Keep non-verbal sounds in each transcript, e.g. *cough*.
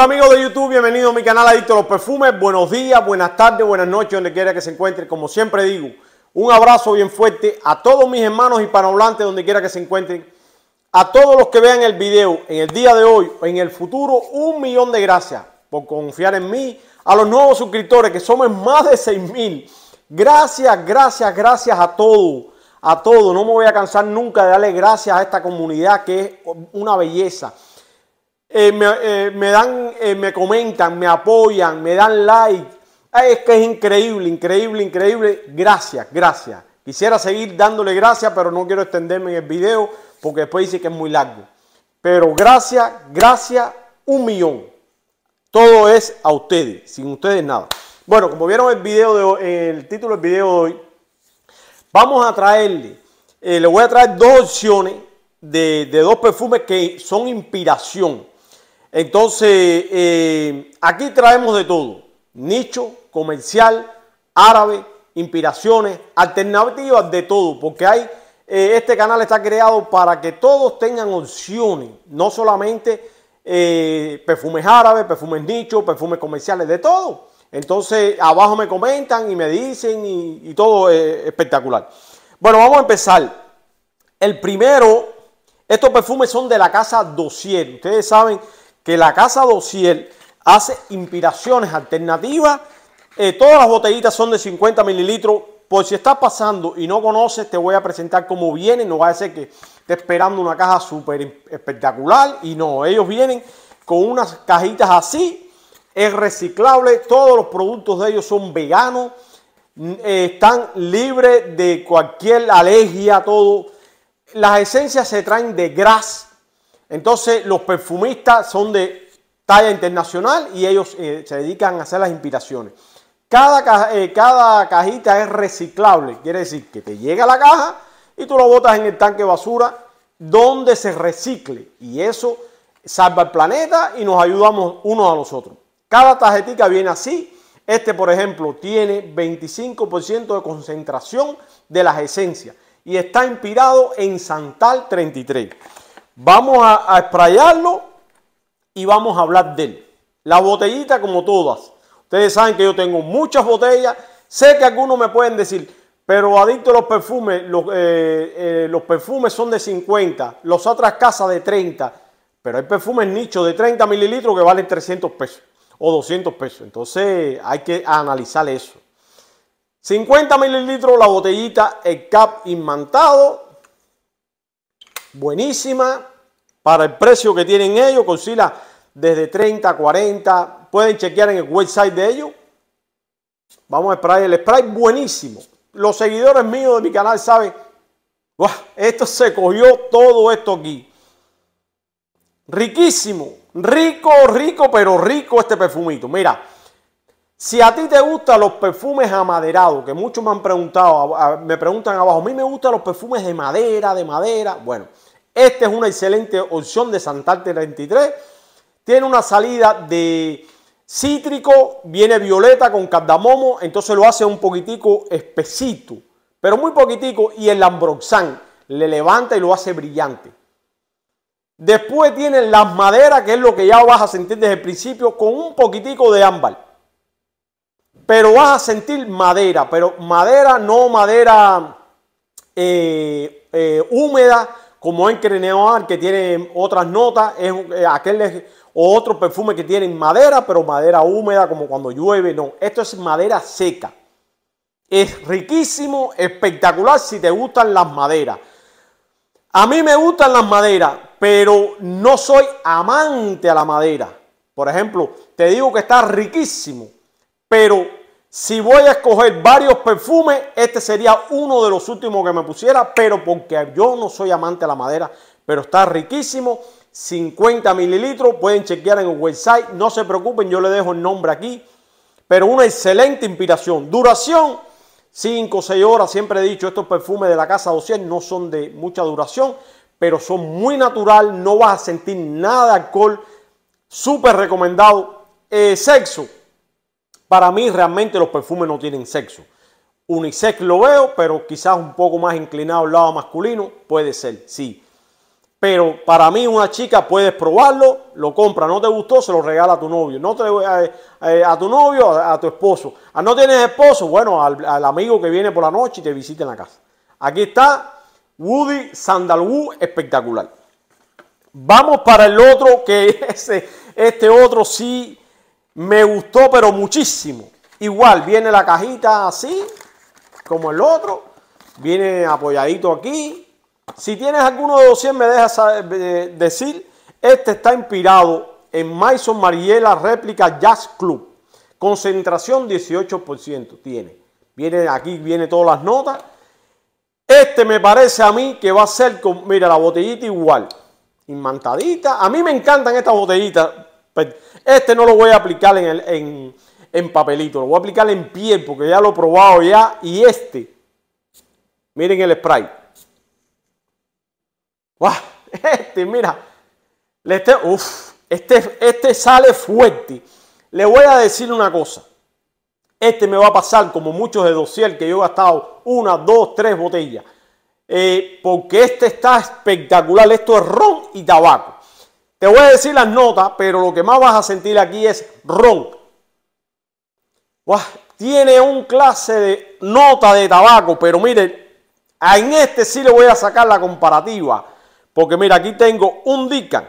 Hola amigos de YouTube, bienvenidos a mi canal Adicto a los Perfumes. Buenos días, buenas tardes, buenas noches, donde quiera que se encuentren. Como siempre digo, un abrazo bien fuerte a todos mis hermanos y hispanohablantes, donde quiera que se encuentren. A todos los que vean el video en el día de hoy o en el futuro, un millón de gracias por confiar en mí. A los nuevos suscriptores, que somos más de 6 mil. Gracias, gracias, gracias a todos. A todos. No me voy a cansar nunca de darle gracias a esta comunidad que es una belleza eh, eh, me, dan, eh, me comentan, me apoyan, me dan like. Ah, es que es increíble, increíble, increíble. Gracias, gracias. Quisiera seguir dándole gracias, pero no quiero extenderme en el video porque después dice que es muy largo. Pero gracias, gracias, un millón. Todo es a ustedes, sin ustedes nada. Bueno, como vieron el video de el título del video de hoy, vamos a traerle, le voy a traer dos opciones de, de, dos perfumes que son inspiración. Entonces, eh, aquí traemos de todo. Nicho, comercial, árabe, inspiraciones, alternativas, de todo. Porque hay, eh, este canal está creado para que todos tengan opciones. No solamente eh, perfumes árabes, perfumes nicho, perfumes comerciales, de todo. Entonces, abajo me comentan y me dicen y, todo todo espectacular. Bueno, vamos a empezar. El primero, estos perfumes son de la casa 200 Ustedes saben que la casa dosiel hace inspiraciones alternativas. Eh, todas las botellitas son de 50 mililitros. Por si estás pasando y no conoces, te voy a presentar cómo vienen. No va a ser que esté esperando una caja súper espectacular. Y no, ellos vienen con unas cajitas así. Es reciclable. Todos los productos de ellos son veganos. Mm, eh, están libres de cualquier alergia, todo. Las esencias se traen de gras entonces los perfumistas son de talla internacional y ellos eh, se dedican a hacer las inspiraciones. Eh, cada, cajita es reciclable, quiere decir que te llega la caja y tú lo botas en el tanque de basura donde se recicle y eso salva el planeta y nos ayudamos unos a los otros. Cada tarjetita viene así. Este, por ejemplo, tiene 25% de concentración de las esencias y está inspirado en Santal 33. Vamos a, a sprayarlo y vamos a hablar de él. La botellita como todas. Ustedes saben que yo tengo muchas botellas. Sé que algunos me pueden decir, pero adicto a los perfumes, los, eh, eh, los perfumes son de 50, los otras casas de 30. Pero hay perfumes nicho de 30 mililitros que valen 300 pesos o 200 pesos. Entonces hay que analizar eso. 50 mililitros la botellita, el cap inmantado, buenísima para el precio que tienen ellos, consila desde 30, 40, pueden chequear en el website de ellos. Vamos a spray el spray buenísimo. Los seguidores míos de mi canal saben, esto se cogió todo esto aquí. Riquísimo, rico, rico, pero rico este perfumito. Mira, si a ti te gustan los perfumes amaderados, que muchos me han preguntado, me preguntan abajo, a mí me gustan los perfumes de madera, de madera. Bueno, esta es una excelente opción de Santarte 33. Tiene una salida de cítrico, viene violeta con cardamomo, entonces lo hace un poquitico espesito, pero muy poquitico. Y el ambroxán le levanta y lo hace brillante. Después tienen las maderas, que es lo que ya vas a sentir desde el principio, con un poquitico de ámbar pero vas a sentir madera, pero madera no madera eh, eh, húmeda como en Creneoar que tiene otras notas, es eh, aquel o otro perfume que tiene madera, pero madera húmeda como cuando llueve, no, esto es madera seca. Es riquísimo, espectacular si te gustan las maderas. A mí me gustan las maderas, pero no soy amante a la madera. Por ejemplo, te digo que está riquísimo, pero si voy a escoger varios perfumes, este sería uno de los últimos que me pusiera, pero porque yo no soy amante de la madera, pero está riquísimo. 50 mililitros, pueden chequear en el website, no se preocupen, yo le dejo el nombre aquí. Pero una excelente inspiración. Duración, 5 o 6 horas, siempre he dicho, estos perfumes de la Casa 200 no son de mucha duración, pero son muy natural, no vas a sentir nada de alcohol, súper recomendado. Eh, sexo, para mí realmente los perfumes no tienen sexo. Unisex lo veo, pero quizás un poco más inclinado al lado masculino, puede ser, sí. Pero para mí una chica puedes probarlo, lo compra, no te gustó, se lo regala a tu novio, no te, eh, eh, a, tu novio, a, tu esposo. A ah, no tienes esposo, bueno, al, amigo que viene por la noche y te visita en la casa. Aquí está Woody Sandalwood, espectacular. Vamos para el otro que *laughs* ese, este otro sí me gustó, pero muchísimo. Igual, viene la cajita así, como el otro. Viene apoyadito aquí. Si tienes alguno de 200, me dejas eh, decir. Este está inspirado en Maison Mariela Réplica Jazz Club. Concentración 18% tiene. Viene aquí, viene todas las notas. Este me parece a mí que va a ser con, mira, la botellita igual. Inmantadita. A mí me encantan estas botellitas pues, este no lo voy a aplicar en, papelito, lo voy a aplicar en piel porque ya lo he probado ya. Y este, miren el spray. *laughs* Este, mira, este, uf, este, este sale fuerte. Le voy a decir una cosa. Este me va a pasar como muchos de dosier que yo he gastado una, dos, tres botellas. Eh, porque este está espectacular. Esto es ron y tabaco. Te voy a decir las notas, pero lo que más vas a sentir aquí es ron. tiene un clase de nota de tabaco, pero miren, en este sí le voy a sacar la comparativa. Porque mira, aquí tengo un Dican.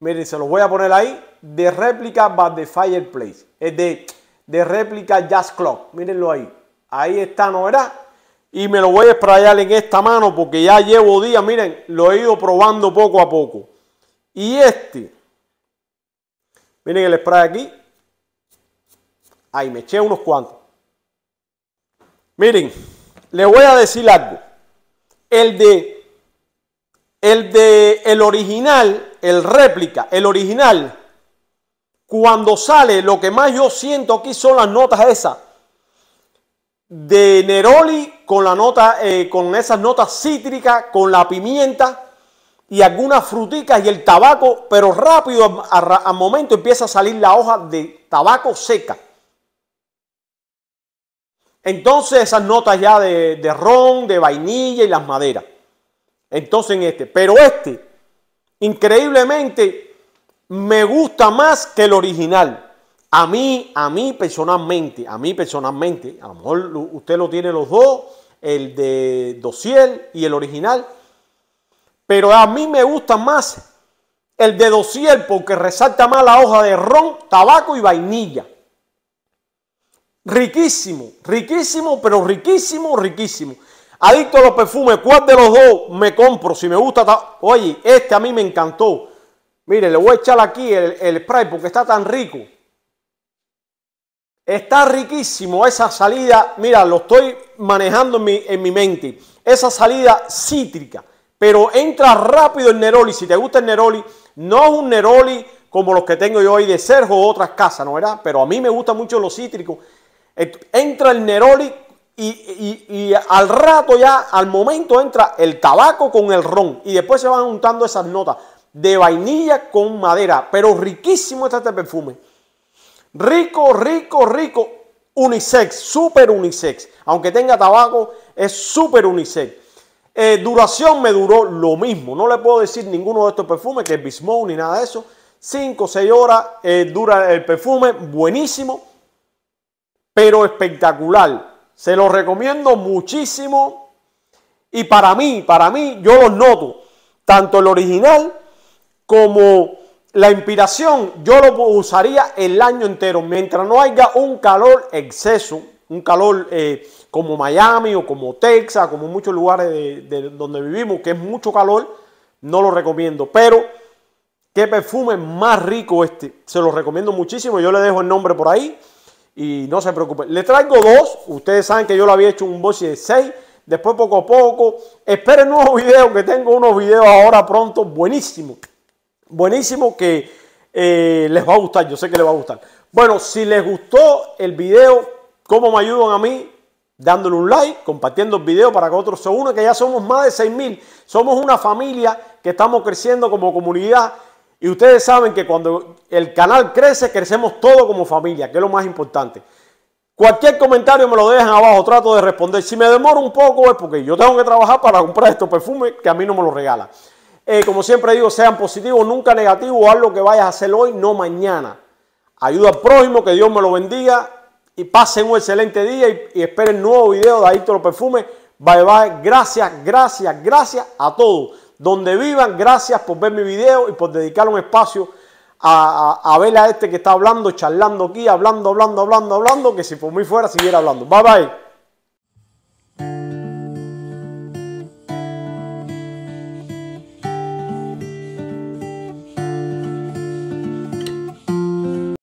Miren, se los voy a poner ahí. De réplica de fireplace. Es de, de réplica Jazz Club. Mírenlo ahí. Ahí está, ¿no verás? Y me lo voy a sprayar en esta mano porque ya llevo días. Miren, lo he ido probando poco a poco. Y este, miren el spray aquí. Ahí me eché unos cuantos. Miren, les voy a decir algo. El de, el de, el original, el réplica, el original, cuando sale, lo que más yo siento aquí son las notas esas de Neroli con la nota, eh, con esas notas cítricas, con la pimienta y algunas fruticas y el tabaco, pero rápido al momento empieza a salir la hoja de tabaco seca. Entonces esas notas ya de, de ron, de vainilla y las maderas. Entonces en este, pero este, increíblemente, me gusta más que el original. A mí, a mí personalmente, a mí personalmente, a lo mejor usted lo tiene los dos, el de Dociel y el original, pero a mí me gusta más el de dosier porque resalta más la hoja de ron, tabaco y vainilla. Riquísimo, riquísimo, pero riquísimo, riquísimo. Adicto a los perfumes, ¿cuál de los dos me compro? Si me gusta, oye, este a mí me encantó. Mire, le voy a echar aquí el, spray porque está tan rico. Está riquísimo esa salida, mira, lo estoy manejando en mi mente. Esa salida cítrica. Pero entra rápido el Neroli. Si te gusta el Neroli, no es un Neroli como los que tengo yo hoy de Sergio o otras casas, ¿no verdad? Pero a mí me gustan mucho los cítricos. Entra el Neroli y, y, al rato ya, al momento entra el tabaco con el ron y después se van juntando esas notas de vainilla con madera. Pero riquísimo está este perfume. Rico, rico, rico. Unisex, súper unisex. Aunque tenga tabaco, es súper unisex. Eh, duración me duró lo mismo. No le puedo decir ninguno de estos perfumes, que es Bismol ni nada de eso. 5 o 6 horas eh, dura el perfume, buenísimo, pero espectacular. Se lo recomiendo muchísimo. Y para mí, para mí, yo los noto. Tanto el original como la inspiración, yo lo usaría el año entero. Mientras no haya un calor exceso, un calor eh, como Miami o como Texas, como muchos lugares de, donde vivimos, que es mucho calor, no lo recomiendo. Pero qué perfume más rico este. Se lo recomiendo muchísimo. Yo le dejo el nombre por ahí y no se preocupen. Le traigo dos. Ustedes saben que yo lo había hecho un boche de seis. Después poco a poco. Esperen nuevos videos, que tengo unos videos ahora pronto Buenísimo, buenísimo, que eh, les va a gustar. Yo sé que les va a gustar. Bueno, si les gustó el video, cómo me ayudan a mí, dándole un like, compartiendo el video para que otros se unan, que ya somos más de 6.000. Somos una familia que estamos creciendo como comunidad y ustedes saben que cuando el canal crece, crecemos todo como familia, que es lo más importante. Cualquier comentario me lo dejan abajo, trato de responder. Si me demoro un poco es porque yo tengo que trabajar para comprar estos perfumes que a mí no me los regalan. Eh, como siempre digo, sean positivos, nunca negativos, haz lo que vayas a hacer hoy, no mañana. Ayuda al prójimo, que Dios me lo bendiga y pasen un excelente día y, esperen el nuevo video de ahí los Perfumes. Bye bye. Gracias, gracias, gracias a todos. Donde vivan, gracias por ver mi video y por dedicar un espacio a, a, a ver a este que está hablando, charlando aquí, hablando, hablando, hablando, hablando, que si por mí fuera siguiera hablando. Bye bye.